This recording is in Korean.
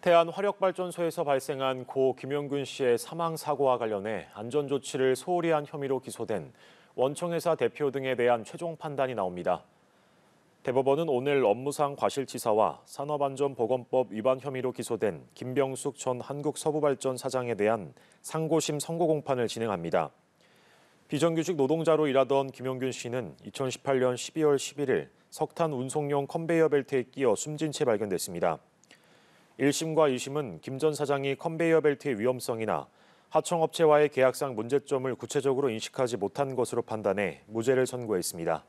태안 화력발전소에서 발생한 고김영균 씨의 사망 사고와 관련해 안전 조치를 소홀히 한 혐의로 기소된 원청회사 대표 등에 대한 최종 판단이 나옵니다. 대법원은 오늘 업무상 과실치사와 산업안전보건법 위반 혐의로 기소된 김병숙 전 한국서부발전 사장에 대한 상고심 선고 공판을 진행합니다. 비정규직 노동자로 일하던 김용균 씨는 2018년 12월 11일 석탄 운송용 컨베이어 벨트에 끼어 숨진 채 발견됐습니다. 1심과 2심은 김 전 사장이 컨베이어 벨트의 위험성이나 하청업체와의 계약상 문제점을 구체적으로 인식하지 못한 것으로 판단해 무죄를 선고했습니다.